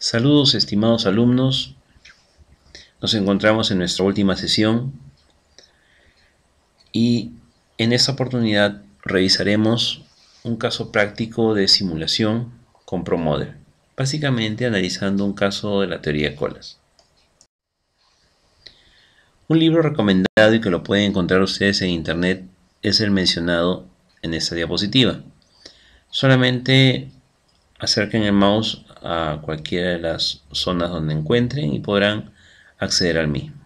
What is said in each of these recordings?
Saludos estimados alumnos, nos encontramos en nuestra última sesión y en esta oportunidad revisaremos un caso práctico de simulación con ProModel, básicamente analizando un caso de la teoría de colas. Un libro recomendado y que lo pueden encontrar ustedes en internet es el mencionado en esta diapositiva. Solamente acerquen el mouse a cualquiera de las zonas donde encuentren y podrán acceder al mismo.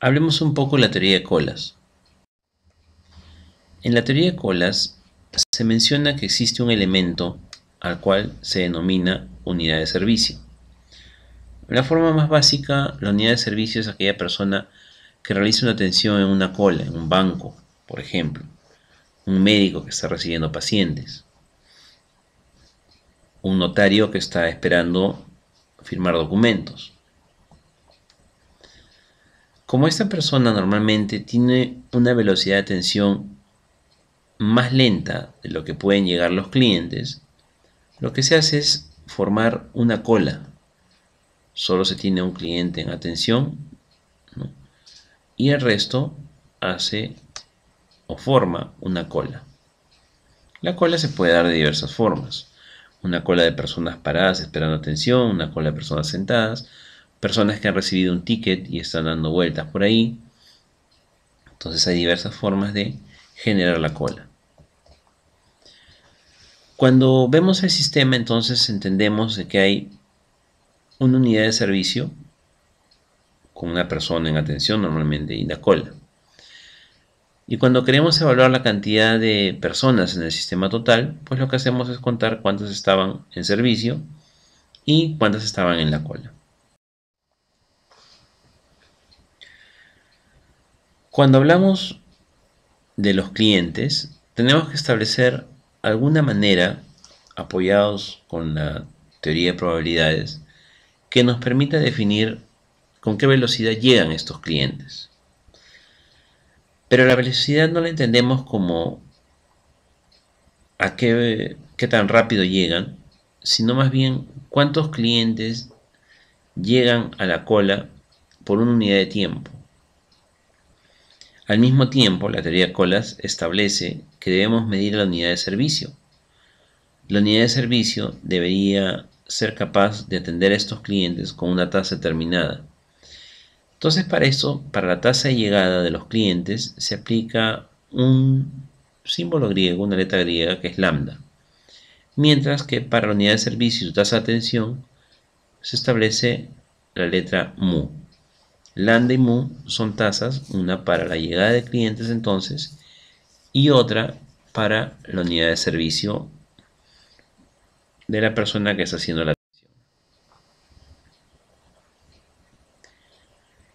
Hablemos un poco de la teoría de colas. En la teoría de colas se menciona que existe un elemento al cual se denomina unidad de servicio. La forma más básica, la unidad de servicio es aquella persona que realiza una atención en una cola, en un banco, por ejemplo un médico que está recibiendo pacientes, un notario que está esperando firmar documentos. Como esta persona normalmente tiene una velocidad de atención más lenta de lo que pueden llegar los clientes, lo que se hace es formar una cola. Solo se tiene un cliente en atención y el resto hace forma una cola. La cola se puede dar de diversas formas. Una cola de personas paradas esperando atención, una cola de personas sentadas, personas que han recibido un ticket y están dando vueltas por ahí. Entonces hay diversas formas de generar la cola. Cuando vemos el sistema, entonces entendemos que hay una unidad de servicio con una persona en atención normalmente y la cola. Y cuando queremos evaluar la cantidad de personas en el sistema total, pues lo que hacemos es contar cuántas estaban en servicio y cuántas estaban en la cola. Cuando hablamos de los clientes, tenemos que establecer alguna manera, apoyados con la teoría de probabilidades, que nos permita definir con qué velocidad llegan estos clientes. Pero la velocidad no la entendemos como a qué, tan rápido llegan, sino más bien cuántos clientes llegan a la cola por una unidad de tiempo. Al mismo tiempo, la teoría de colas establece que debemos medir la unidad de servicio. La unidad de servicio debería ser capaz de atender a estos clientes con una tasa determinada, entonces para eso, para la tasa de llegada de los clientes, se aplica un símbolo griego, una letra griega que es lambda. Mientras que para la unidad de servicio y su tasa de atención se establece la letra mu. Lambda y mu son tasas, una para la llegada de clientes entonces y otra para la unidad de servicio de la persona que está haciendo la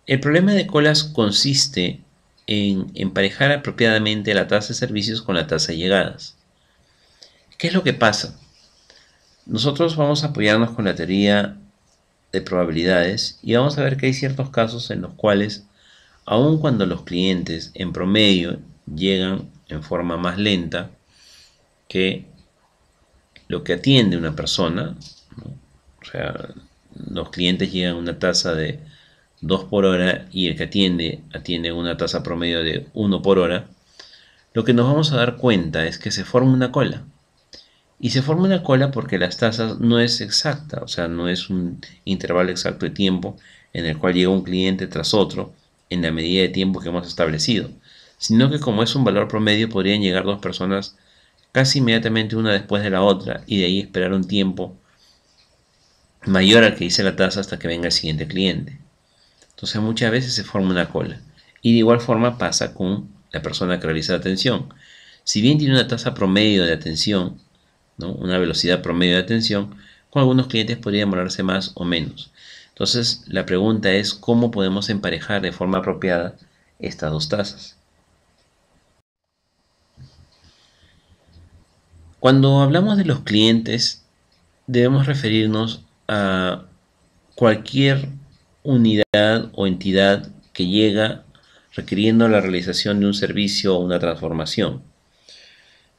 El problema de colas consiste en emparejar apropiadamente la tasa de servicios con la tasa de llegadas. ¿Qué es lo que pasa? Nosotros vamos a apoyarnos con la teoría de probabilidades y vamos a ver que hay ciertos casos en los cuales, aun cuando los clientes en promedio llegan en forma más lenta que lo que atiende una persona, o sea, los clientes llegan a una tasa de 2 por hora y el que atiende atiende una tasa promedio de 1 por hora, lo que nos vamos a dar cuenta es que se forma una cola. Y se forma una cola porque las tasas no es exacta, o sea, no es un intervalo exacto de tiempo en el cual llega un cliente tras otro en la medida de tiempo que hemos establecido, sino que como es un valor promedio podrían llegar dos personas casi inmediatamente una después de la otra y de ahí esperar un tiempo mayor al que dice la tasa hasta que venga el siguiente cliente. Entonces muchas veces se forma una cola. Y de igual forma pasa con la persona que realiza la atención. Si bien tiene una tasa promedio de atención, una velocidad promedio de atención, con algunos clientes podría demorarse más o menos. Entonces la pregunta es cómo podemos emparejar de forma apropiada estas dos tasas. Cuando hablamos de los clientes, debemos referirnos a cualquier unidad o entidad que llega requiriendo la realización de un servicio o una transformación.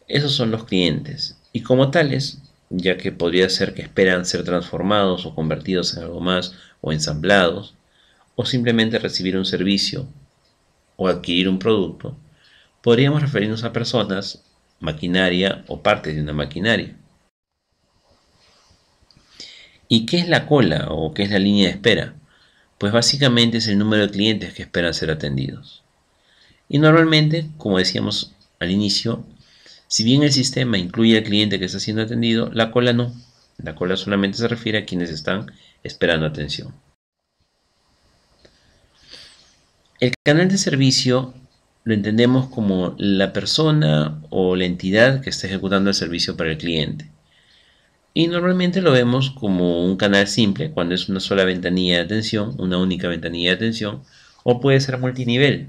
Esos son los clientes y como tales, ya que podría ser que esperan ser transformados o convertidos en algo más o ensamblados, o simplemente recibir un servicio o adquirir un producto, podríamos referirnos a personas, maquinaria o partes de una maquinaria. ¿Y qué es la cola o qué es la línea de espera? pues básicamente es el número de clientes que esperan ser atendidos. Y normalmente, como decíamos al inicio, si bien el sistema incluye al cliente que está siendo atendido, la cola no. La cola solamente se refiere a quienes están esperando atención. El canal de servicio lo entendemos como la persona o la entidad que está ejecutando el servicio para el cliente. Y normalmente lo vemos como un canal simple, cuando es una sola ventanilla de atención, una única ventanilla de atención, o puede ser multinivel,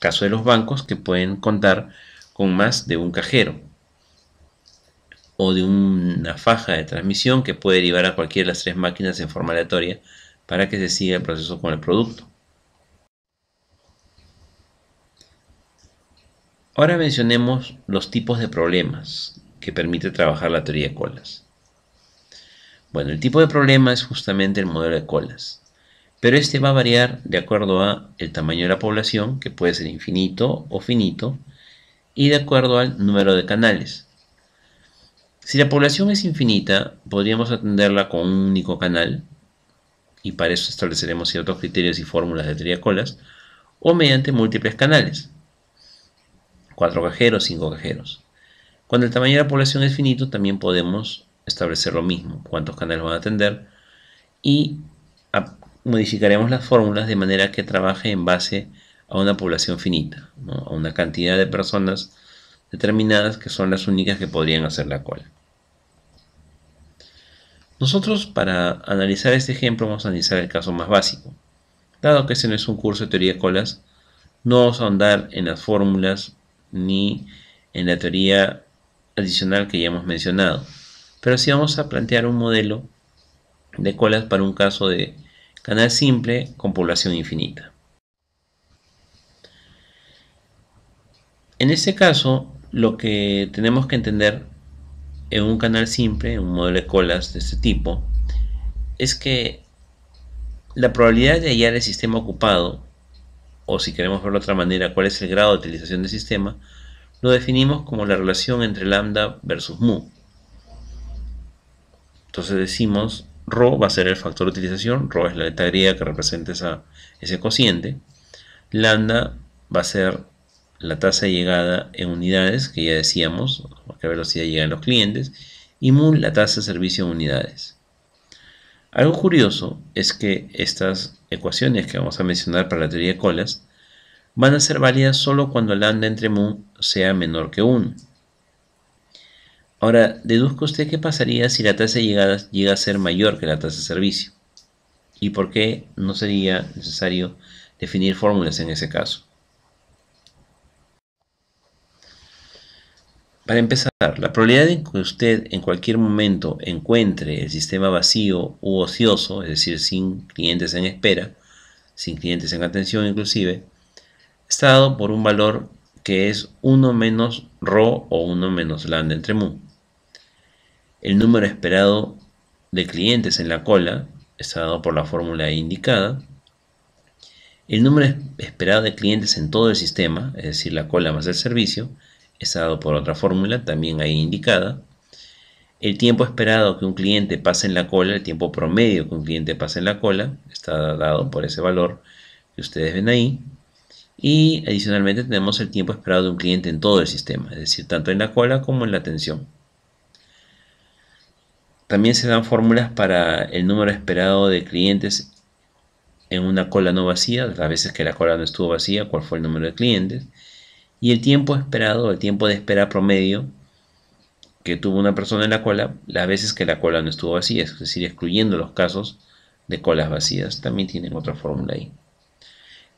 caso de los bancos que pueden contar con más de un cajero, o de una faja de transmisión que puede derivar a cualquiera de las tres máquinas en forma aleatoria para que se siga el proceso con el producto. Ahora mencionemos los tipos de problemas que permite trabajar la teoría de colas. Bueno, el tipo de problema es justamente el modelo de colas, pero este va a variar de acuerdo a el tamaño de la población, que puede ser infinito o finito, y de acuerdo al número de canales. Si la población es infinita, podríamos atenderla con un único canal, y para eso estableceremos ciertos criterios y fórmulas de teoría de colas, o mediante múltiples canales, cuatro cajeros, cinco cajeros. Cuando el tamaño de la población es finito, también podemos establecer lo mismo, cuántos canales van a atender y modificaremos las fórmulas de manera que trabaje en base a una población finita, a una cantidad de personas determinadas que son las únicas que podrían hacer la cola. Nosotros para analizar este ejemplo vamos a analizar el caso más básico. Dado que este no es un curso de teoría de colas, no vamos a ahondar en las fórmulas ni en la teoría adicional que ya hemos mencionado. Pero si vamos a plantear un modelo de colas para un caso de canal simple con población infinita. En este caso, lo que tenemos que entender en un canal simple, en un modelo de colas de este tipo, es que la probabilidad de hallar el sistema ocupado, o si queremos verlo de otra manera, cuál es el grado de utilización del sistema, lo definimos como la relación entre lambda versus mu. Entonces decimos Rho va a ser el factor de utilización, Rho es la letra griega que representa ese cociente, lambda va a ser la tasa de llegada en unidades, que ya decíamos, a qué velocidad llegan los clientes, y mu la tasa de servicio en unidades. Algo curioso es que estas ecuaciones que vamos a mencionar para la teoría de colas van a ser válidas solo cuando lambda entre mu sea menor que 1. Ahora, deduzca usted qué pasaría si la tasa de llegadas llega a ser mayor que la tasa de servicio y por qué no sería necesario definir fórmulas en ese caso. Para empezar, la probabilidad de que usted en cualquier momento encuentre el sistema vacío u ocioso, es decir, sin clientes en espera, sin clientes en atención inclusive, está dado por un valor que es 1 menos rho o 1 menos lambda entre mu. El número esperado de clientes en la cola está dado por la fórmula indicada. El número esperado de clientes en todo el sistema, es decir, la cola más el servicio, está dado por otra fórmula, también ahí indicada. El tiempo esperado que un cliente pase en la cola, el tiempo promedio que un cliente pase en la cola, está dado por ese valor que ustedes ven ahí. Y adicionalmente tenemos el tiempo esperado de un cliente en todo el sistema, es decir, tanto en la cola como en la atención. También se dan fórmulas para el número esperado de clientes en una cola no vacía, las veces que la cola no estuvo vacía, cuál fue el número de clientes, y el tiempo esperado, el tiempo de espera promedio que tuvo una persona en la cola, las veces que la cola no estuvo vacía, es decir, excluyendo los casos de colas vacías, también tienen otra fórmula ahí.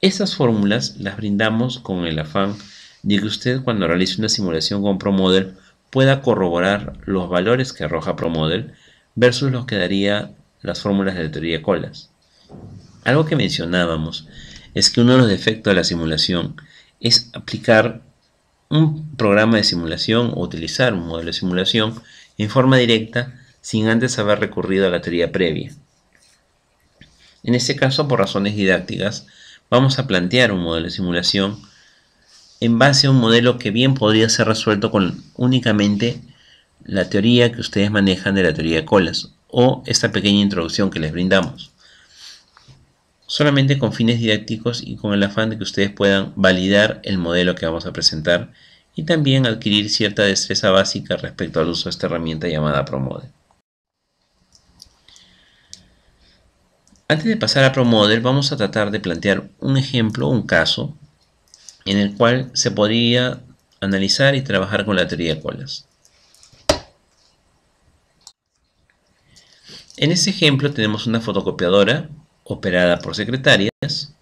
Estas fórmulas las brindamos con el afán de que usted cuando realice una simulación con ProModel pueda corroborar los valores que arroja ProModel versus los que daría las fórmulas de la teoría de colas. Algo que mencionábamos es que uno de los defectos de la simulación es aplicar un programa de simulación o utilizar un modelo de simulación en forma directa sin antes haber recurrido a la teoría previa. En este caso, por razones didácticas, vamos a plantear un modelo de simulación en base a un modelo que bien podría ser resuelto con únicamente la teoría que ustedes manejan de la teoría de colas o esta pequeña introducción que les brindamos. Solamente con fines didácticos y con el afán de que ustedes puedan validar el modelo que vamos a presentar y también adquirir cierta destreza básica respecto al uso de esta herramienta llamada ProModel. Antes de pasar a ProModel vamos a tratar de plantear un ejemplo, un caso, en el cual se podría analizar y trabajar con la teoría de colas. En ese ejemplo tenemos una fotocopiadora operada por secretarias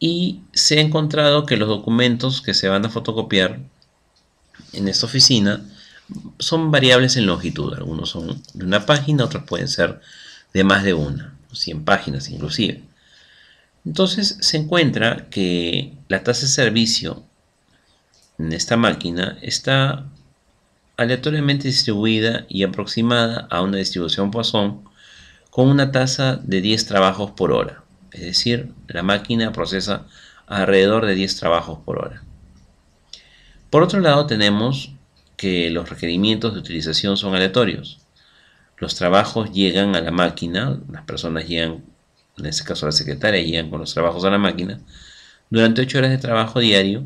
y se ha encontrado que los documentos que se van a fotocopiar en esta oficina son variables en longitud. Algunos son de una página, otros pueden ser de más de una, 100 páginas inclusive. Entonces se encuentra que la tasa de servicio en esta máquina está aleatoriamente distribuida y aproximada a una distribución Poisson con una tasa de 10 trabajos por hora. Es decir, la máquina procesa alrededor de 10 trabajos por hora. Por otro lado, tenemos que los requerimientos de utilización son aleatorios. Los trabajos llegan a la máquina, las personas llegan en este caso la secretaria, llegan con los trabajos a la máquina, durante 8 horas de trabajo diario,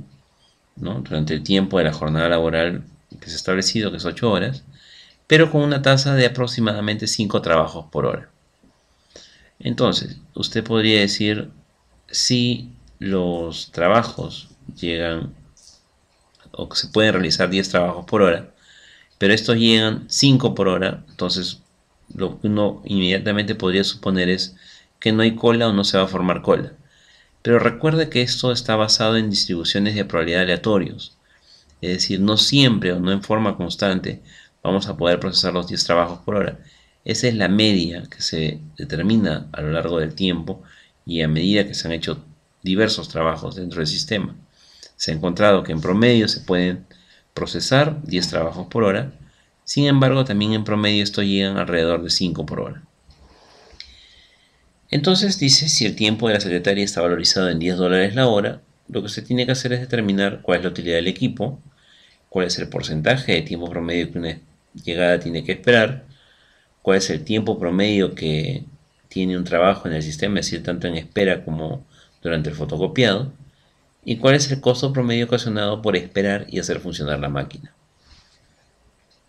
durante el tiempo de la jornada laboral que se ha establecido, que es 8 horas, pero con una tasa de aproximadamente 5 trabajos por hora. Entonces, usted podría decir si los trabajos llegan o que se pueden realizar 10 trabajos por hora, pero estos llegan 5 por hora, entonces lo que uno inmediatamente podría suponer es que no hay cola o no se va a formar cola. Pero recuerde que esto está basado en distribuciones de probabilidad aleatorios. Es decir, no siempre o no en forma constante vamos a poder procesar los 10 trabajos por hora. Esa es la media que se determina a lo largo del tiempo y a medida que se han hecho diversos trabajos dentro del sistema. Se ha encontrado que en promedio se pueden procesar 10 trabajos por hora. Sin embargo, también en promedio esto llegan alrededor de 5 por hora. Entonces dice, si el tiempo de la secretaria está valorizado en 10 dólares la hora, lo que se tiene que hacer es determinar cuál es la utilidad del equipo, cuál es el porcentaje de tiempo promedio que una llegada tiene que esperar, cuál es el tiempo promedio que tiene un trabajo en el sistema, es decir, tanto en espera como durante el fotocopiado, y cuál es el costo promedio ocasionado por esperar y hacer funcionar la máquina.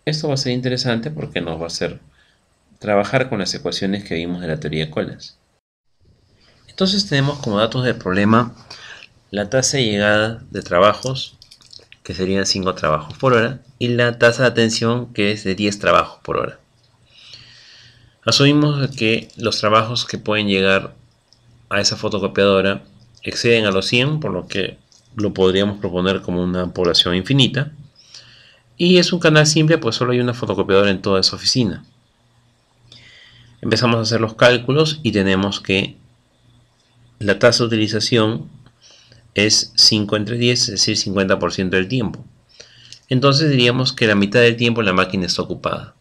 Esto va a ser interesante porque nos va a hacer trabajar con las ecuaciones que vimos de la teoría de colas. Entonces tenemos como datos del problema la tasa de llegada de trabajos, que serían 5 trabajos por hora, y la tasa de atención, que es de 10 trabajos por hora. Asumimos que los trabajos que pueden llegar a esa fotocopiadora exceden a los 100, por lo que lo podríamos proponer como una población infinita. Y es un canal simple, pues solo hay una fotocopiadora en toda esa oficina. Empezamos a hacer los cálculos y tenemos que la tasa de utilización es 5 entre 10, es decir, 50% del tiempo. Entonces diríamos que la mitad del tiempo la máquina está ocupada.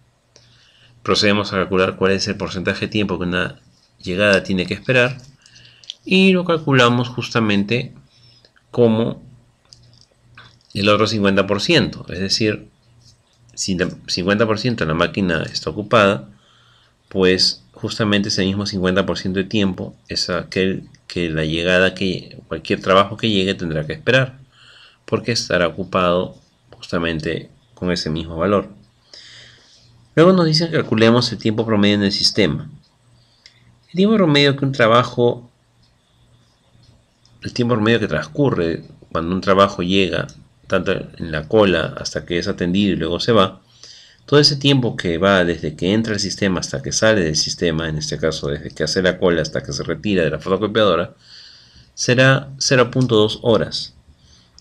Procedemos a calcular cuál es el porcentaje de tiempo que una llegada tiene que esperar y lo calculamos justamente como el otro 50%, es decir, si 50% de la máquina está ocupada, pues justamente ese mismo 50% de tiempo es aquel que la llegada que cualquier trabajo que llegue tendrá que esperar, porque estará ocupado justamente con ese mismo valor. Luego nos dicen que calculemos el tiempo promedio en el sistema. El tiempo promedio que un trabajo, el tiempo promedio que transcurre cuando un trabajo llega, tanto en la cola hasta que es atendido y luego se va, todo ese tiempo que va desde que entra el sistema hasta que sale del sistema, en este caso desde que hace la cola hasta que se retira de la fotocopiadora, será 0.2 horas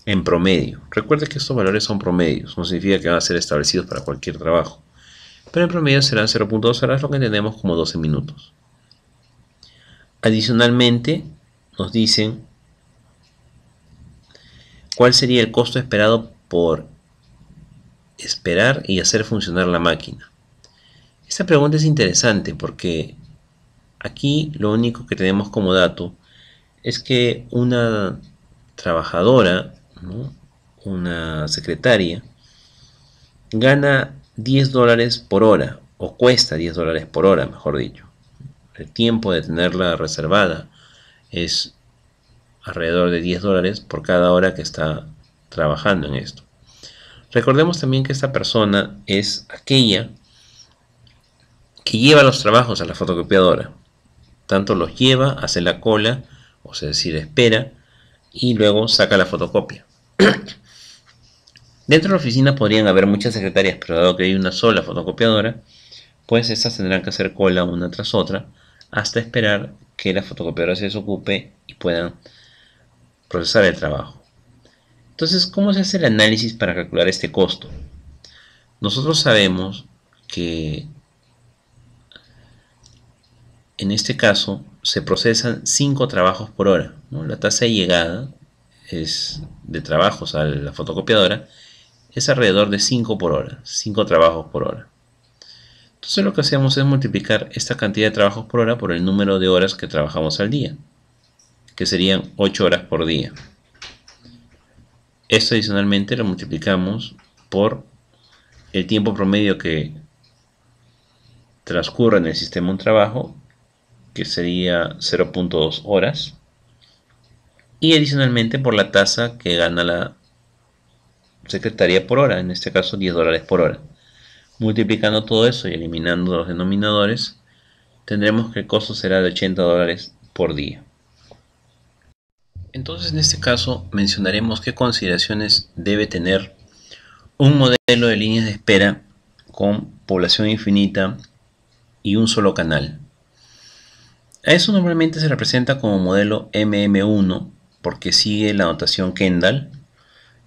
en promedio. Recuerde que estos valores son promedios, no significa que van a ser establecidos para cualquier trabajo. Pero en promedio serán 0.2 horas, lo que tenemos como 12 minutos. Adicionalmente, nos dicen cuál sería el costo esperado por esperar y hacer funcionar la máquina? Esta pregunta es interesante porque aquí lo único que tenemos como dato es que una trabajadora, una secretaria, gana 10 dólares por hora, o cuesta 10 dólares por hora, mejor dicho. El tiempo de tenerla reservada es alrededor de 10 dólares por cada hora que está trabajando en esto. Recordemos también que esta persona es aquella que lleva los trabajos a la fotocopiadora. Tanto los lleva, hace la cola, o sea, decir, espera, y luego saca la fotocopia. Dentro de la oficina podrían haber muchas secretarias, pero dado que hay una sola fotocopiadora, pues esas tendrán que hacer cola una tras otra hasta esperar que la fotocopiadora se desocupe y puedan procesar el trabajo. Entonces, ¿cómo se hace el análisis para calcular este costo? Nosotros sabemos que en este caso se procesan 5 trabajos por hora. La tasa de llegada es de trabajos a la fotocopiadora es alrededor de 5 por hora, 5 trabajos por hora. Entonces lo que hacemos es multiplicar esta cantidad de trabajos por hora por el número de horas que trabajamos al día, que serían 8 horas por día. Esto adicionalmente lo multiplicamos por el tiempo promedio que transcurre en el sistema un trabajo, que sería 0.2 horas, y adicionalmente por la tasa que gana la secretaría por hora, en este caso 10 dólares por hora. Multiplicando todo eso y eliminando los denominadores, tendremos que el costo será de 80 dólares por día. Entonces, en este caso, mencionaremos qué consideraciones debe tener un modelo de líneas de espera con población infinita y un solo canal. a Eso normalmente se representa como modelo MM1 porque sigue la notación Kendall,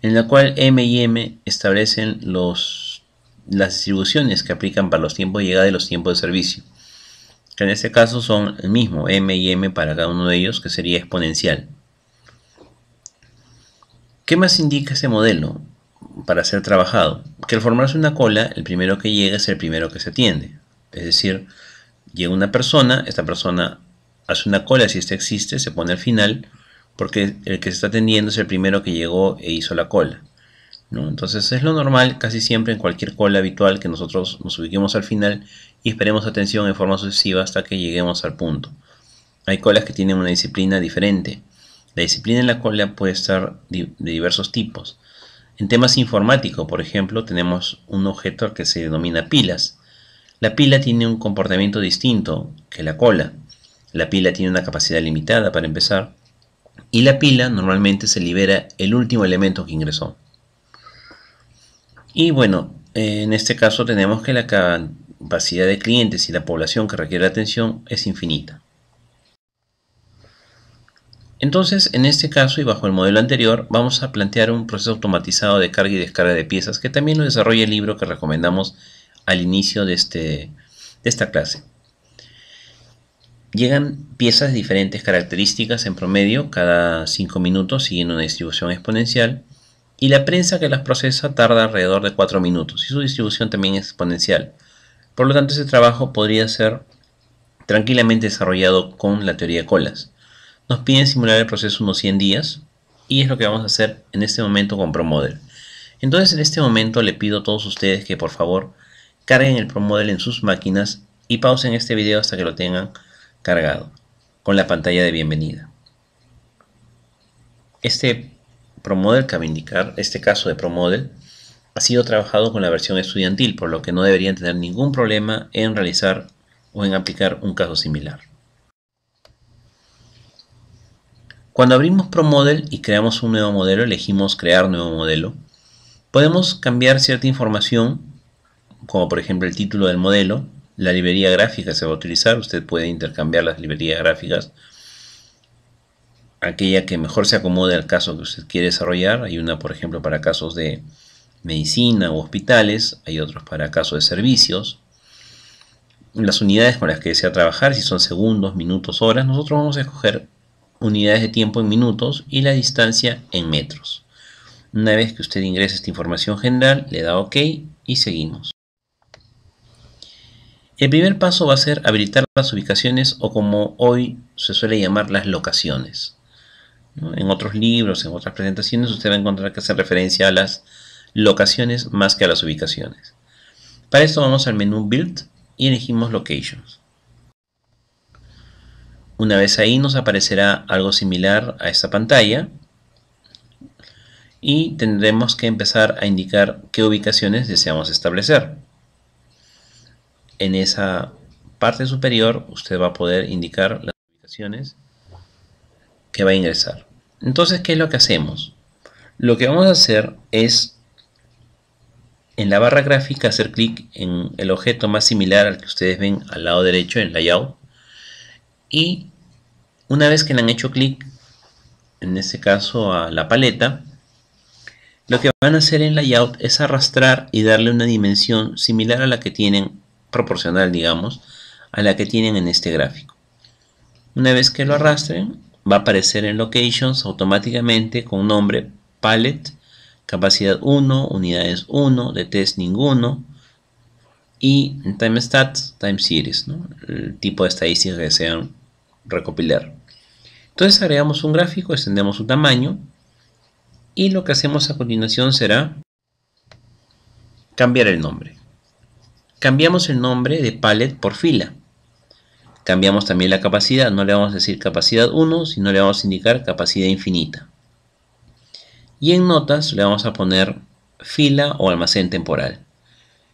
en la cual M y M establecen las distribuciones que aplican para los tiempos de llegada y los tiempos de servicio, que en este caso son el mismo M y M para cada uno de ellos, que sería exponencial. ¿Qué más indica ese modelo para ser trabajado? Que al formarse una cola, el primero que llega es el primero que se atiende. Es decir, llega una persona, esta persona hace una cola, si esta existe, se pone al final, porque el que se está atendiendo es el primero que llegó e hizo la cola. Entonces es lo normal casi siempre en cualquier cola habitual que nosotros nos ubiquemos al final y esperemos atención en forma sucesiva hasta que lleguemos al punto. Hay colas que tienen una disciplina diferente la disciplina en la cola puede estar de diversos tipos. En temas informáticos, por ejemplo, tenemos un objeto que se denomina pilas. La pila tiene un comportamiento distinto que la cola. La pila tiene una capacidad limitada para empezar y la pila normalmente se libera el último elemento que ingresó. Y bueno, en este caso tenemos que la capacidad de clientes y la población que requiere atención es infinita. Entonces, en este caso y bajo el modelo anterior, vamos a plantear un proceso automatizado de carga y descarga de piezas que también lo desarrolla el libro que recomendamos al inicio de, este, de esta clase. Llegan piezas de diferentes características en promedio cada 5 minutos siguiendo una distribución exponencial y la prensa que las procesa tarda alrededor de 4 minutos y su distribución también es exponencial. Por lo tanto, ese trabajo podría ser tranquilamente desarrollado con la teoría de colas nos piden simular el proceso unos 100 días y es lo que vamos a hacer en este momento con ProModel. Entonces en este momento le pido a todos ustedes que por favor carguen el ProModel en sus máquinas y pausen este video hasta que lo tengan cargado con la pantalla de bienvenida. Este ProModel, cabe indicar, este caso de ProModel ha sido trabajado con la versión estudiantil, por lo que no deberían tener ningún problema en realizar o en aplicar un caso similar. Cuando abrimos ProModel y creamos un nuevo modelo, elegimos crear nuevo modelo, podemos cambiar cierta información, como por ejemplo el título del modelo, la librería gráfica se va a utilizar, usted puede intercambiar las librerías gráficas, aquella que mejor se acomode al caso que usted quiere desarrollar, hay una por ejemplo para casos de medicina u hospitales, hay otros para casos de servicios, las unidades con las que desea trabajar, si son segundos, minutos, horas, nosotros vamos a escoger unidades de tiempo en minutos y la distancia en metros. Una vez que usted ingrese esta información general, le da OK y seguimos. El primer paso va a ser habilitar las ubicaciones o como hoy se suele llamar las locaciones. En otros libros, en otras presentaciones, usted va a encontrar que hace referencia a las locaciones más que a las ubicaciones. Para esto vamos al menú Build y elegimos Locations. Una vez ahí nos aparecerá algo similar a esta pantalla y tendremos que empezar a indicar qué ubicaciones deseamos establecer. En esa parte superior usted va a poder indicar las ubicaciones que va a ingresar. Entonces, ¿qué es lo que hacemos? Lo que vamos a hacer es en la barra gráfica hacer clic en el objeto más similar al que ustedes ven al lado derecho en layout y una vez que le han hecho clic, en este caso a la paleta, lo que van a hacer en layout es arrastrar y darle una dimensión similar a la que tienen, proporcional digamos, a la que tienen en este gráfico. Una vez que lo arrastren, va a aparecer en Locations automáticamente con nombre Palette, capacidad 1, unidades 1, de test ninguno, y Time Stats, Time Series, el tipo de estadísticas que desean recopilar. Entonces agregamos un gráfico, extendemos su tamaño y lo que hacemos a continuación será cambiar el nombre. Cambiamos el nombre de palette por fila. Cambiamos también la capacidad, no le vamos a decir capacidad 1, sino le vamos a indicar capacidad infinita. Y en notas le vamos a poner fila o almacén temporal.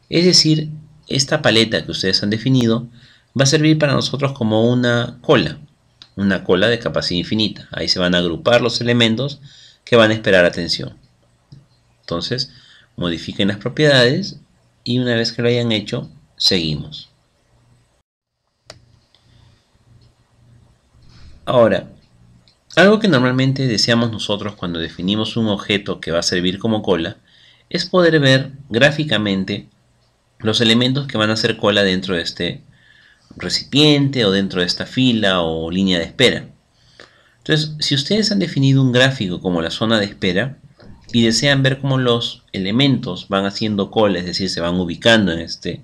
Es decir, esta paleta que ustedes han definido va a servir para nosotros como una cola una cola de capacidad infinita. Ahí se van a agrupar los elementos que van a esperar atención. Entonces, modifiquen las propiedades y una vez que lo hayan hecho, seguimos. Ahora, algo que normalmente deseamos nosotros cuando definimos un objeto que va a servir como cola es poder ver gráficamente los elementos que van a ser cola dentro de este recipiente o dentro de esta fila o línea de espera. Entonces, si ustedes han definido un gráfico como la zona de espera y desean ver cómo los elementos van haciendo call es decir, se van ubicando en este,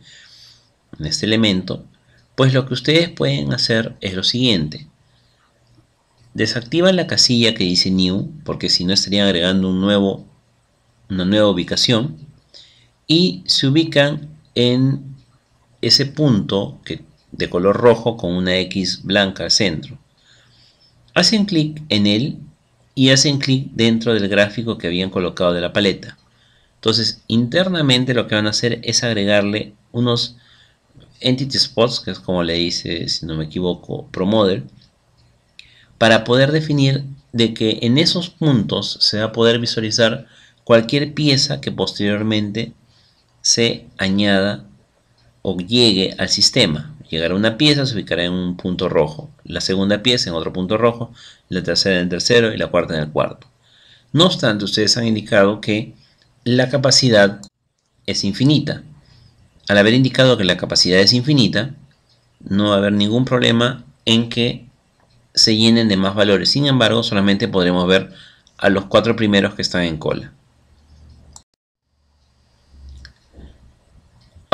en este elemento, pues lo que ustedes pueden hacer es lo siguiente. Desactivan la casilla que dice New, porque si no estarían agregando una nueva ubicación. Y se ubican en ese punto que de color rojo con una X blanca al centro. Hacen clic en él y hacen clic dentro del gráfico que habían colocado de la paleta. Entonces, internamente lo que van a hacer es agregarle unos entity spots, que es como le dice, si no me equivoco, ProModel, para poder definir de que en esos puntos se va a poder visualizar cualquier pieza que posteriormente se añada o llegue al sistema. Llegará una pieza, se ubicará en un punto rojo, la segunda pieza en otro punto rojo, la tercera en el tercero y la cuarta en el cuarto. No obstante, ustedes han indicado que la capacidad es infinita. Al haber indicado que la capacidad es infinita, no va a haber ningún problema en que se llenen de más valores. Sin embargo, solamente podremos ver a los cuatro primeros que están en cola.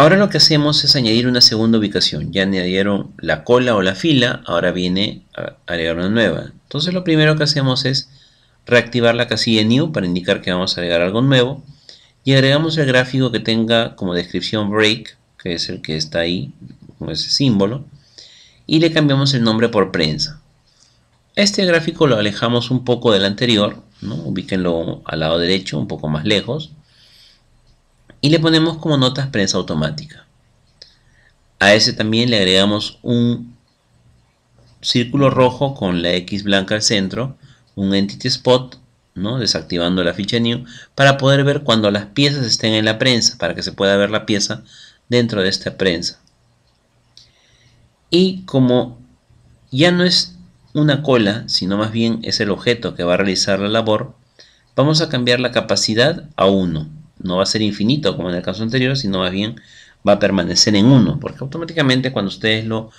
Ahora lo que hacemos es añadir una segunda ubicación. Ya añadieron la cola o la fila, ahora viene a agregar una nueva. Entonces lo primero que hacemos es reactivar la casilla New para indicar que vamos a agregar algo nuevo. Y agregamos el gráfico que tenga como descripción Break, que es el que está ahí, con ese símbolo. Y le cambiamos el nombre por prensa. Este gráfico lo alejamos un poco del anterior, ¿no? ubíquenlo al lado derecho, un poco más lejos y le ponemos como notas prensa automática. A ese también le agregamos un círculo rojo con la X blanca al centro, un Entity Spot, ¿no? desactivando la ficha New, para poder ver cuando las piezas estén en la prensa, para que se pueda ver la pieza dentro de esta prensa. Y como ya no es una cola, sino más bien es el objeto que va a realizar la labor, vamos a cambiar la capacidad a 1 no va a ser infinito como en el caso anterior, sino más bien va a permanecer en 1, porque automáticamente cuando ustedes lo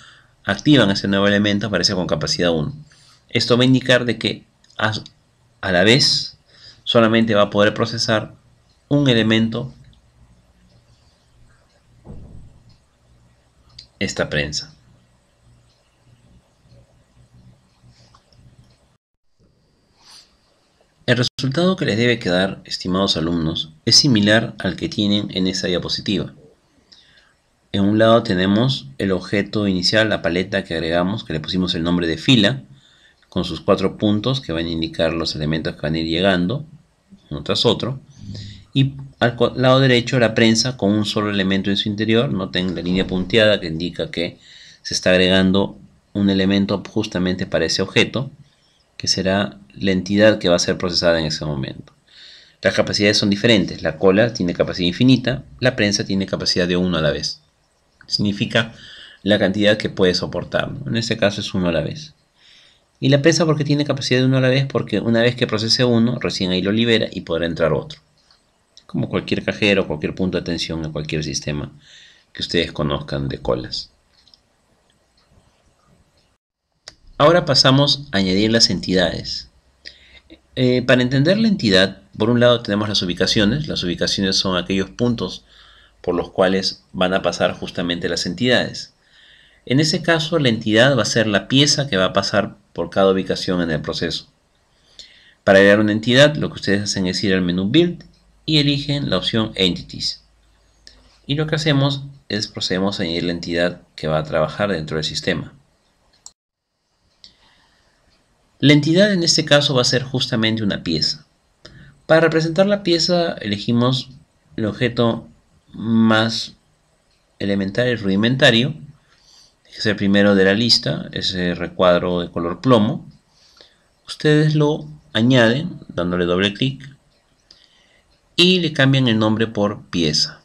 activan ese nuevo elemento aparece con capacidad 1. Esto va a indicar de que a la vez solamente va a poder procesar un elemento esta prensa. El resultado que les debe quedar, estimados alumnos, es similar al que tienen en esa diapositiva. En un lado tenemos el objeto inicial, la paleta que agregamos, que le pusimos el nombre de fila, con sus cuatro puntos que van a indicar los elementos que van a ir llegando, uno tras otro. Y al lado derecho la prensa con un solo elemento en su interior, noten la línea punteada que indica que se está agregando un elemento justamente para ese objeto que será la entidad que va a ser procesada en ese momento. Las capacidades son diferentes, la cola tiene capacidad infinita, la prensa tiene capacidad de uno a la vez. Significa la cantidad que puede soportar, en este caso es uno a la vez. Y la prensa porque tiene capacidad de uno a la vez, porque una vez que procese uno, recién ahí lo libera y podrá entrar otro. Como cualquier cajero, cualquier punto de atención en cualquier sistema que ustedes conozcan de colas. Ahora pasamos a añadir las entidades. Eh, para entender la entidad, por un lado tenemos las ubicaciones. Las ubicaciones son aquellos puntos por los cuales van a pasar justamente las entidades. En ese caso, la entidad va a ser la pieza que va a pasar por cada ubicación en el proceso. Para crear una entidad, lo que ustedes hacen es ir al menú Build y eligen la opción Entities. Y lo que hacemos es procedemos a añadir la entidad que va a trabajar dentro del sistema. La entidad en este caso va a ser justamente una pieza. Para representar la pieza elegimos el objeto más elemental y rudimentario, que es el primero de la lista, ese recuadro de color plomo. Ustedes lo añaden dándole doble clic y le cambian el nombre por pieza.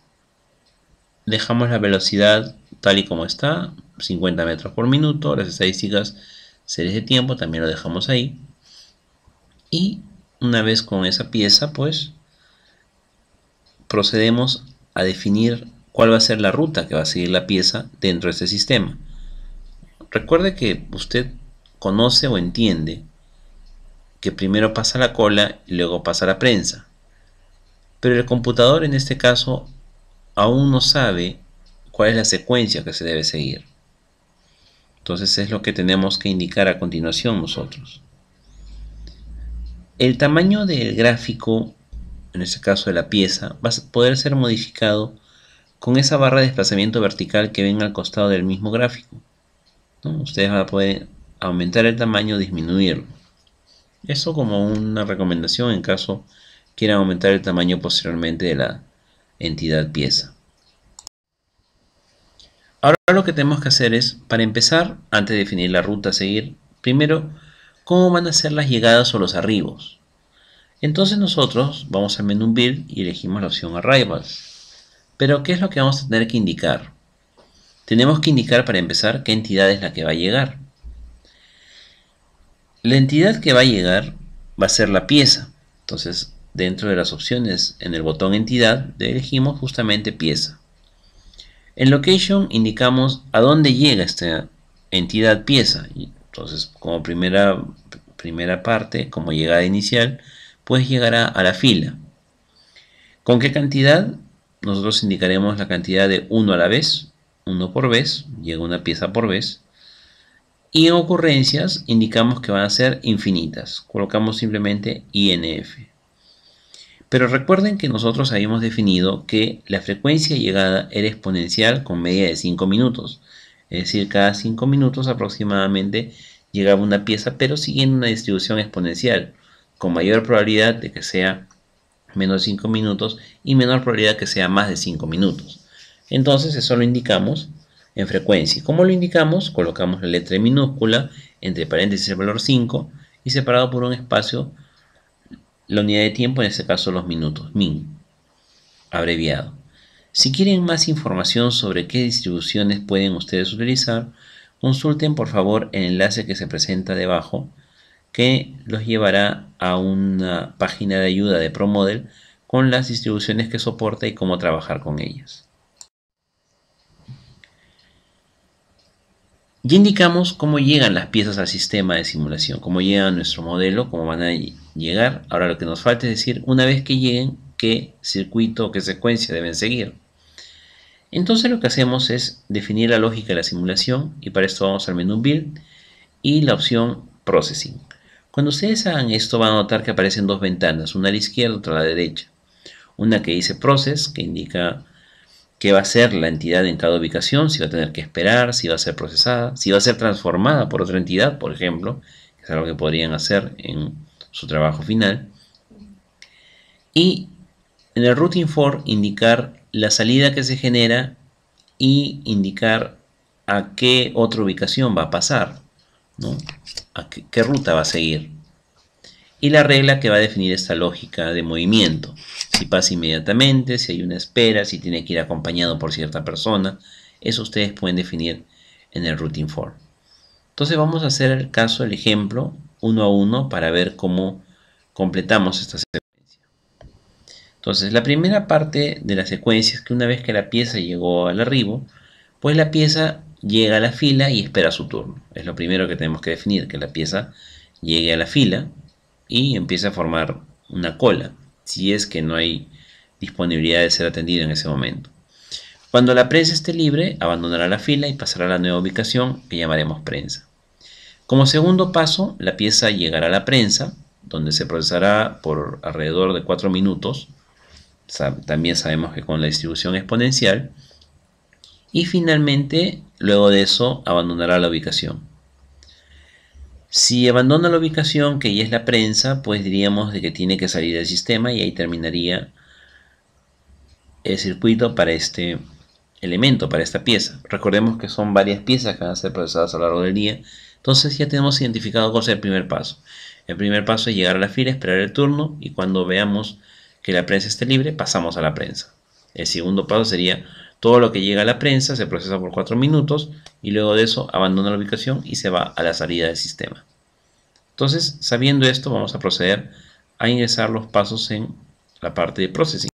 Dejamos la velocidad tal y como está, 50 metros por minuto, las estadísticas series de tiempo, también lo dejamos ahí. Y una vez con esa pieza, pues procedemos a definir cuál va a ser la ruta que va a seguir la pieza dentro de este sistema. Recuerde que usted conoce o entiende que primero pasa la cola y luego pasa la prensa. Pero el computador en este caso aún no sabe cuál es la secuencia que se debe seguir. Entonces es lo que tenemos que indicar a continuación nosotros. El tamaño del gráfico, en este caso de la pieza, va a poder ser modificado con esa barra de desplazamiento vertical que ven al costado del mismo gráfico. Ustedes van a poder aumentar el tamaño o disminuirlo. Eso como una recomendación en caso quieran aumentar el tamaño posteriormente de la entidad pieza. Ahora lo que tenemos que hacer es, para empezar, antes de definir la ruta a seguir, primero, cómo van a ser las llegadas o los arribos. Entonces nosotros vamos al menú Build y elegimos la opción Arrivals. Pero, ¿qué es lo que vamos a tener que indicar? Tenemos que indicar para empezar qué entidad es la que va a llegar. La entidad que va a llegar va a ser la pieza. Entonces, dentro de las opciones en el botón entidad, elegimos justamente pieza. En location indicamos a dónde llega esta entidad pieza. Entonces, como primera, primera parte, como llegada inicial, pues llegará a la fila. ¿Con qué cantidad? Nosotros indicaremos la cantidad de 1 a la vez, 1 por vez, llega una pieza por vez. Y en ocurrencias indicamos que van a ser infinitas. Colocamos simplemente INF. Pero recuerden que nosotros habíamos definido que la frecuencia llegada era exponencial con media de 5 minutos. Es decir, cada 5 minutos aproximadamente llegaba una pieza, pero siguiendo una distribución exponencial, con mayor probabilidad de que sea menos 5 minutos y menor probabilidad que sea más de 5 minutos. Entonces eso lo indicamos en frecuencia. ¿Cómo lo indicamos? Colocamos la letra minúscula entre paréntesis el valor 5 y separado por un espacio la unidad de tiempo, en este caso los minutos, min, abreviado. Si quieren más información sobre qué distribuciones pueden ustedes utilizar, consulten por favor el enlace que se presenta debajo, que los llevará a una página de ayuda de ProModel con las distribuciones que soporta y cómo trabajar con ellas. Y indicamos cómo llegan las piezas al sistema de simulación, cómo llega nuestro modelo, cómo van a llegar. Ahora lo que nos falta es decir, una vez que lleguen, qué circuito o qué secuencia deben seguir. Entonces lo que hacemos es definir la lógica de la simulación y para esto vamos al menú Build y la opción Processing. Cuando ustedes hagan esto van a notar que aparecen dos ventanas, una a la izquierda, y otra a la derecha. Una que dice Process, que indica qué va a ser la entidad en cada ubicación, si va a tener que esperar, si va a ser procesada, si va a ser transformada por otra entidad, por ejemplo, que es algo que podrían hacer en su trabajo final. Y en el routing for indicar la salida que se genera y indicar a qué otra ubicación va a pasar, ¿no? a qué ruta va a seguir. Y la regla que va a definir esta lógica de movimiento si pasa inmediatamente, si hay una espera, si tiene que ir acompañado por cierta persona. Eso ustedes pueden definir en el routing form. Entonces vamos a hacer el caso, el ejemplo, uno a uno para ver cómo completamos esta secuencia. Entonces la primera parte de la secuencia es que una vez que la pieza llegó al arribo, pues la pieza llega a la fila y espera su turno. Es lo primero que tenemos que definir, que la pieza llegue a la fila y empiece a formar una cola si es que no hay disponibilidad de ser atendido en ese momento. Cuando la prensa esté libre, abandonará la fila y pasará a la nueva ubicación que llamaremos prensa. Como segundo paso, la pieza llegará a la prensa, donde se procesará por alrededor de 4 minutos. También sabemos que con la distribución exponencial. Y finalmente, luego de eso, abandonará la ubicación. Si abandona la ubicación, que ya es la prensa, pues diríamos de que tiene que salir del sistema y ahí terminaría el circuito para este elemento, para esta pieza. Recordemos que son varias piezas que van a ser procesadas a lo largo del día. Entonces ya tenemos identificado cuál es el primer paso. El primer paso es llegar a la fila, esperar el turno y cuando veamos que la prensa esté libre, pasamos a la prensa. El segundo paso sería todo lo que llega a la prensa se procesa por 4 minutos y luego de eso abandona la ubicación y se va a la salida del sistema. Entonces, sabiendo esto, vamos a proceder a ingresar los pasos en la parte de Processing.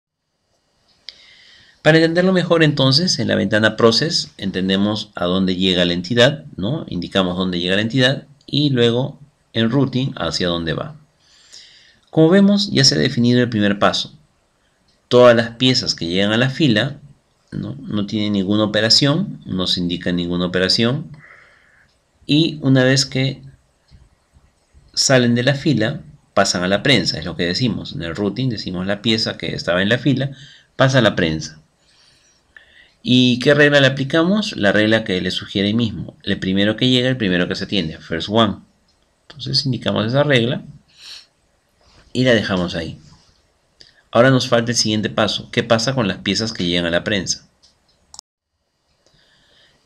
Para entenderlo mejor entonces, en la ventana Process entendemos a dónde llega la entidad, ¿no? indicamos dónde llega la entidad y luego en Routing hacia dónde va. Como vemos, ya se ha definido el primer paso. Todas las piezas que llegan a la fila ¿no? tiene ninguna operación, no se indica ninguna operación. Y una vez que salen de la fila, pasan a la prensa, es lo que decimos. En el routing decimos la pieza que estaba en la fila, pasa a la prensa. ¿Y qué regla le aplicamos? La regla que le sugiere mismo. El primero que llega, el primero que se atiende, first one. Entonces indicamos esa regla y la dejamos ahí. Ahora nos falta el siguiente paso, ¿qué pasa con las piezas que llegan a la prensa?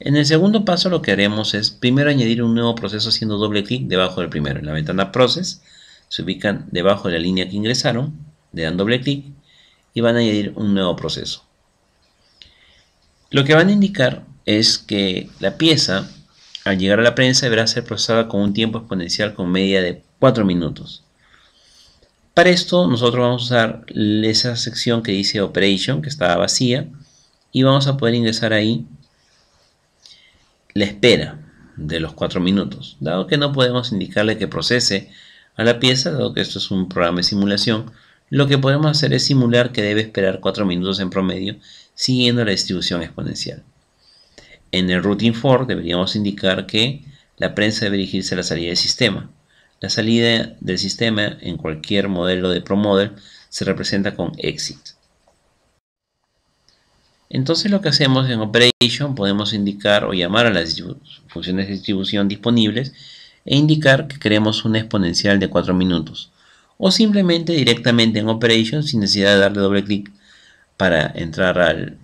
En el segundo paso lo que haremos es primero añadir un nuevo proceso haciendo doble clic debajo del primero. En la ventana Process se ubican debajo de la línea que ingresaron, le dan doble clic y van a añadir un nuevo proceso. Lo que van a indicar es que la pieza al llegar a la prensa deberá ser procesada con un tiempo exponencial con media de 4 minutos. Para esto nosotros vamos a usar esa sección que dice Operation, que estaba vacía, y vamos a poder ingresar ahí la espera de los 4 minutos. Dado que no podemos indicarle que procese a la pieza, dado que esto es un programa de simulación, lo que podemos hacer es simular que debe esperar 4 minutos en promedio, siguiendo la distribución exponencial. En el routing for deberíamos indicar que la prensa debe dirigirse a la salida del sistema. La salida del sistema en cualquier modelo de ProModel se representa con exit. Entonces lo que hacemos en Operation podemos indicar o llamar a las funciones de distribución disponibles e indicar que queremos una exponencial de 4 minutos o simplemente directamente en Operation sin necesidad de darle doble clic para entrar al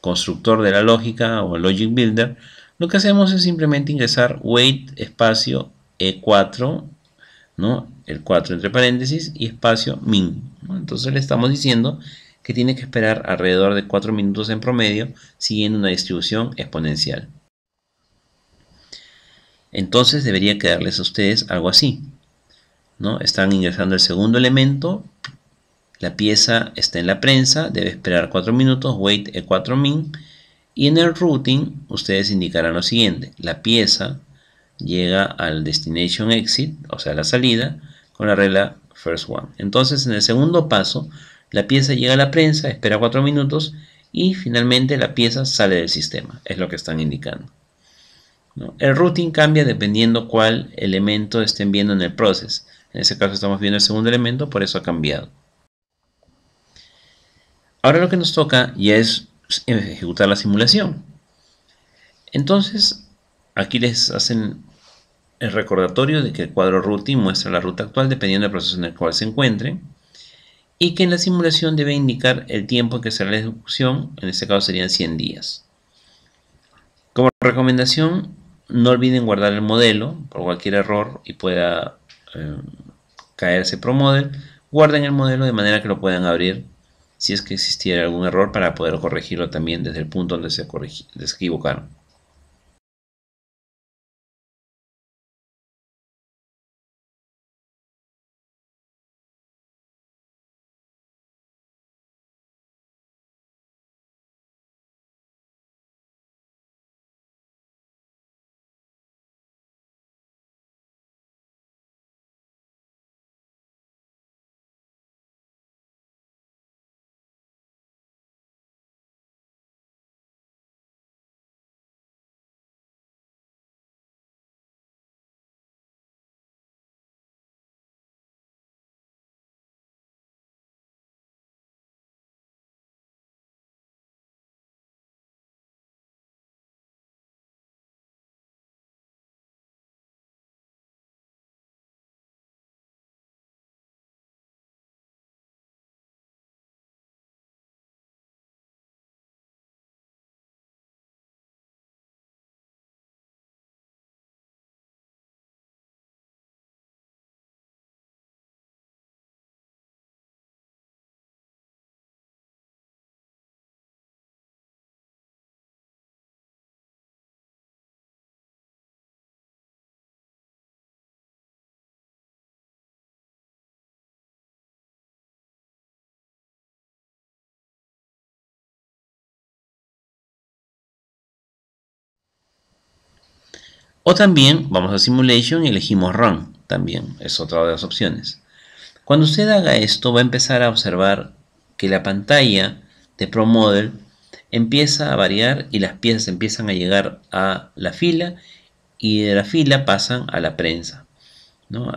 constructor de la lógica o Logic Builder, lo que hacemos es simplemente ingresar wait espacio e4, ¿no? El 4 entre paréntesis y espacio min. Entonces le estamos diciendo que tiene que esperar alrededor de 4 minutos en promedio siguiendo una distribución exponencial. Entonces debería quedarles a ustedes algo así. ¿no? Están ingresando el segundo elemento, la pieza está en la prensa, debe esperar 4 minutos, wait e4min, y en el routing ustedes indicarán lo siguiente, la pieza llega al destination exit, o sea, la salida, con la regla first one. Entonces, en el segundo paso, la pieza llega a la prensa, espera 4 minutos y finalmente la pieza sale del sistema, es lo que están indicando. El routing cambia dependiendo cuál elemento estén viendo en el process. En este caso estamos viendo el segundo elemento, por eso ha cambiado. Ahora lo que nos toca ya es ejecutar la simulación. Entonces, Aquí les hacen el recordatorio de que el cuadro routing muestra la ruta actual dependiendo del proceso en el cual se encuentre y que en la simulación debe indicar el tiempo en que será la ejecución, en este caso serían 100 días. Como recomendación, no olviden guardar el modelo por cualquier error y pueda eh, caerse ProModel, guarden el modelo de manera que lo puedan abrir si es que existiera algún error para poder corregirlo también desde el punto donde se equivocaron. O también vamos a Simulation y elegimos Run. También es otra de las opciones. Cuando usted haga esto va a empezar a observar que la pantalla de ProModel empieza a variar y las piezas empiezan a llegar a la fila y de la fila pasan a la prensa. ¿no?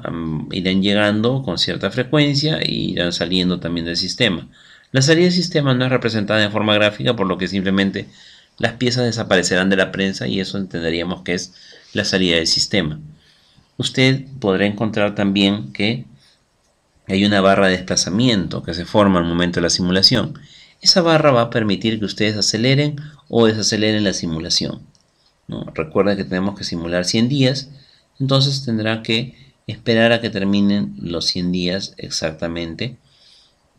Irán llegando con cierta frecuencia y irán saliendo también del sistema. La salida del sistema no es representada en forma gráfica, por lo que simplemente las piezas desaparecerán de la prensa y eso entenderíamos que es la salida del sistema. Usted podrá encontrar también que hay una barra de desplazamiento que se forma al momento de la simulación. Esa barra va a permitir que ustedes aceleren o desaceleren la simulación. Recuerda que tenemos que simular 100 días, entonces tendrá que esperar a que terminen los 100 días exactamente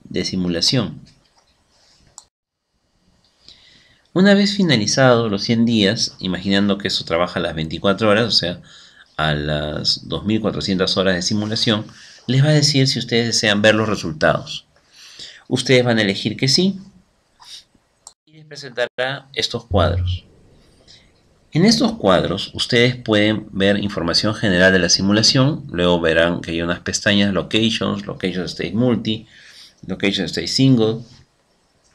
de simulación. Una vez finalizados los 100 días, imaginando que eso trabaja a las 24 horas, o sea, a las 2400 horas de simulación, les va a decir si ustedes desean ver los resultados. Ustedes van a elegir que sí y les presentará estos cuadros. En estos cuadros ustedes pueden ver información general de la simulación, luego verán que hay unas pestañas Locations, Location State Multi, Location State Single,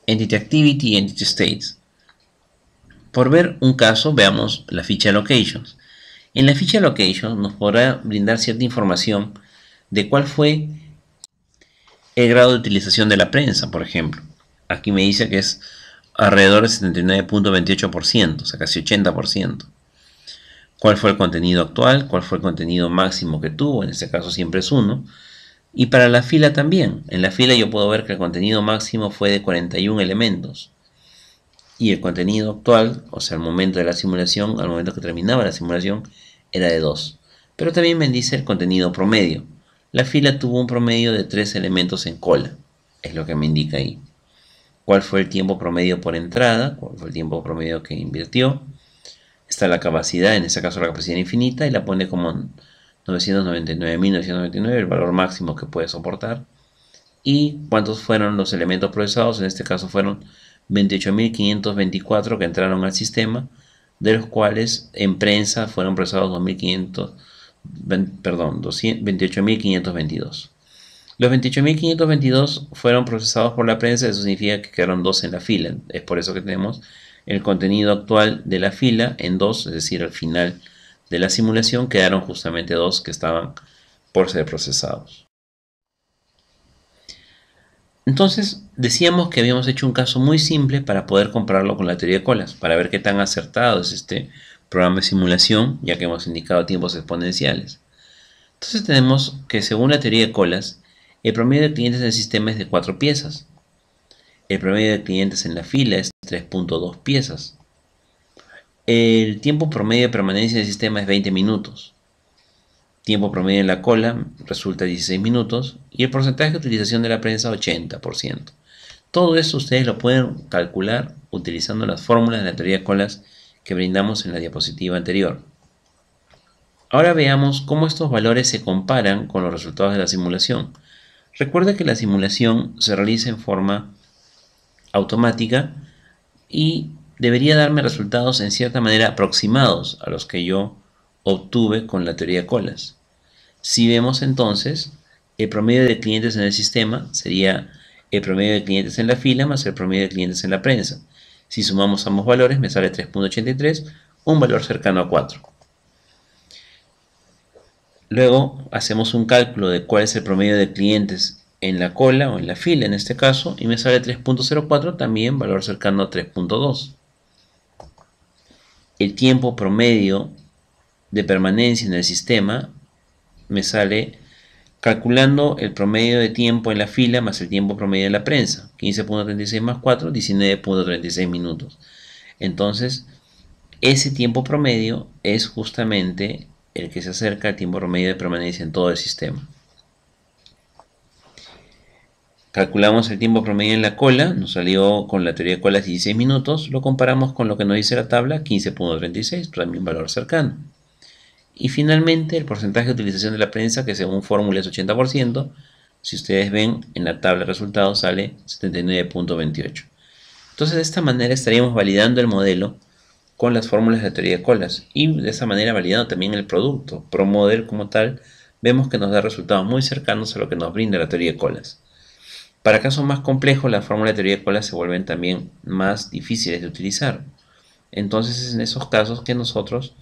Entity Activity y Entity States. Por ver un caso, veamos la ficha Locations. En la ficha Locations nos podrá brindar cierta información de cuál fue el grado de utilización de la prensa, por ejemplo. Aquí me dice que es alrededor de 79.28%, o sea, casi 80%. ¿Cuál fue el contenido actual? ¿Cuál fue el contenido máximo que tuvo? En este caso siempre es 1. Y para la fila también. En la fila yo puedo ver que el contenido máximo fue de 41 elementos y el contenido actual, o sea, el momento de la simulación, al momento que terminaba la simulación, era de 2. Pero también me dice el contenido promedio. La fila tuvo un promedio de 3 elementos en cola, es lo que me indica ahí. ¿Cuál fue el tiempo promedio por entrada? ¿Cuál fue el tiempo promedio que invirtió? Está la capacidad, en este caso la capacidad infinita, y la pone como 999.999, el valor máximo que puede soportar. ¿Y cuántos fueron los elementos procesados? En este caso fueron 28.524 que entraron al sistema, de los cuales en prensa fueron procesados 2.500, perdón, 28.522. Los 28.522 fueron procesados por la prensa, eso significa que quedaron dos en la fila. Es por eso que tenemos el contenido actual de la fila en dos, es decir, al final de la simulación quedaron justamente dos que estaban por ser procesados. Entonces, decíamos que habíamos hecho un caso muy simple para poder compararlo con la teoría de colas, para ver qué tan acertado es este programa de simulación, ya que hemos indicado tiempos exponenciales. Entonces tenemos que según la teoría de colas, el promedio de clientes en el sistema es de 4 piezas. El promedio de clientes en la fila es de 3.2 piezas. El tiempo promedio de permanencia del sistema es 20 minutos tiempo promedio en la cola resulta 16 minutos y el porcentaje de utilización de la prensa 80%. Todo esto ustedes lo pueden calcular utilizando las fórmulas de la teoría de colas que brindamos en la diapositiva anterior. Ahora veamos cómo estos valores se comparan con los resultados de la simulación. Recuerda que la simulación se realiza en forma automática y debería darme resultados en cierta manera aproximados a los que yo obtuve con la teoría de colas. Si vemos entonces, el promedio de clientes en el sistema sería el promedio de clientes en la fila más el promedio de clientes en la prensa. Si sumamos ambos valores me sale 3.83, un valor cercano a 4. Luego hacemos un cálculo de cuál es el promedio de clientes en la cola o en la fila en este caso y me sale 3.04, también valor cercano a 3.2. El tiempo promedio de permanencia en el sistema me sale calculando el promedio de tiempo en la fila más el tiempo promedio de la prensa. 15.36 más 4, 19.36 minutos. Entonces, ese tiempo promedio es justamente el que se acerca al tiempo promedio de permanencia en todo el sistema. Calculamos el tiempo promedio en la cola, nos salió con la teoría de colas 16 minutos, lo comparamos con lo que nos dice la tabla, 15.36, también valor cercano. Y finalmente el porcentaje de utilización de la prensa que según fórmula es 80%, si ustedes ven en la tabla de resultados sale 79.28. Entonces de esta manera estaríamos validando el modelo con las fórmulas de teoría de colas y de esa manera validando también el producto. ProModel como tal vemos que nos da resultados muy cercanos a lo que nos brinda la teoría de colas. Para casos más complejos las fórmulas de teoría de colas se vuelven también más difíciles de utilizar. Entonces es en esos casos que nosotros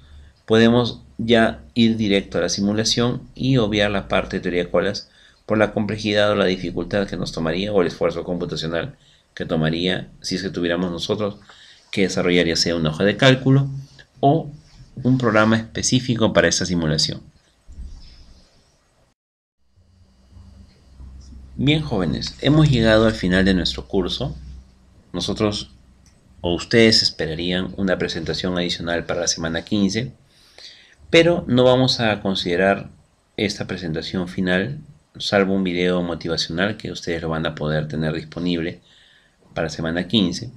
podemos ya ir directo a la simulación y obviar la parte de teoría colas por la complejidad o la dificultad que nos tomaría o el esfuerzo computacional que tomaría si es que tuviéramos nosotros que desarrollar ya sea una hoja de cálculo o un programa específico para esta simulación. Bien jóvenes, hemos llegado al final de nuestro curso. Nosotros o ustedes esperarían una presentación adicional para la semana 15 pero no vamos a considerar esta presentación final, salvo un video motivacional que ustedes lo van a poder tener disponible para semana 15.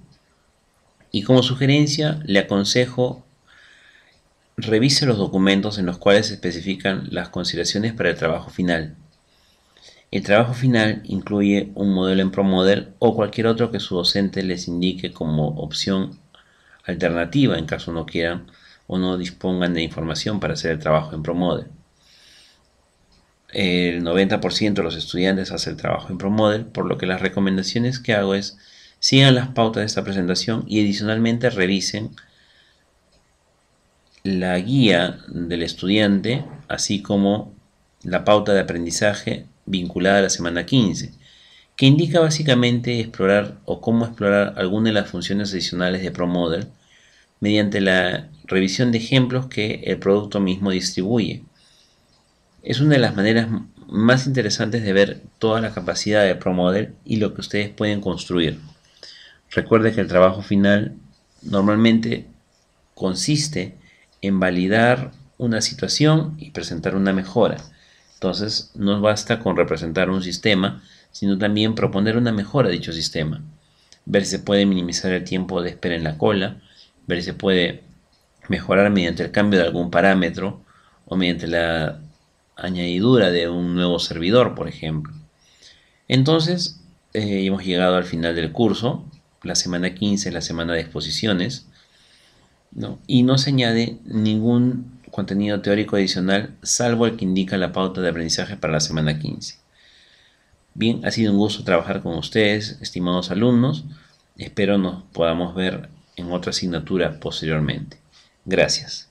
Y como sugerencia, le aconsejo revise los documentos en los cuales se especifican las consideraciones para el trabajo final. El trabajo final incluye un modelo en ProModel o cualquier otro que su docente les indique como opción alternativa en caso no quieran o no dispongan de información para hacer el trabajo en Promodel. El 90% de los estudiantes hace el trabajo en Promodel, por lo que las recomendaciones que hago es sigan las pautas de esta presentación y adicionalmente revisen la guía del estudiante, así como la pauta de aprendizaje vinculada a la semana 15, que indica básicamente explorar o cómo explorar alguna de las funciones adicionales de ProModel, mediante la revisión de ejemplos que el producto mismo distribuye. Es una de las maneras más interesantes de ver toda la capacidad de ProModel y lo que ustedes pueden construir. Recuerde que el trabajo final normalmente consiste en validar una situación y presentar una mejora. Entonces no basta con representar un sistema, sino también proponer una mejora a dicho sistema. Ver si se puede minimizar el tiempo de espera en la cola, ver si se puede mejorar mediante el cambio de algún parámetro o mediante la añadidura de un nuevo servidor, por ejemplo. Entonces, eh, hemos llegado al final del curso. La semana 15 es la semana de exposiciones. Y no se añade ningún contenido teórico adicional, salvo el que indica la pauta de aprendizaje para la semana 15. Bien, ha sido un gusto trabajar con ustedes, estimados alumnos. Espero nos podamos ver en otra asignatura posteriormente. Gracias.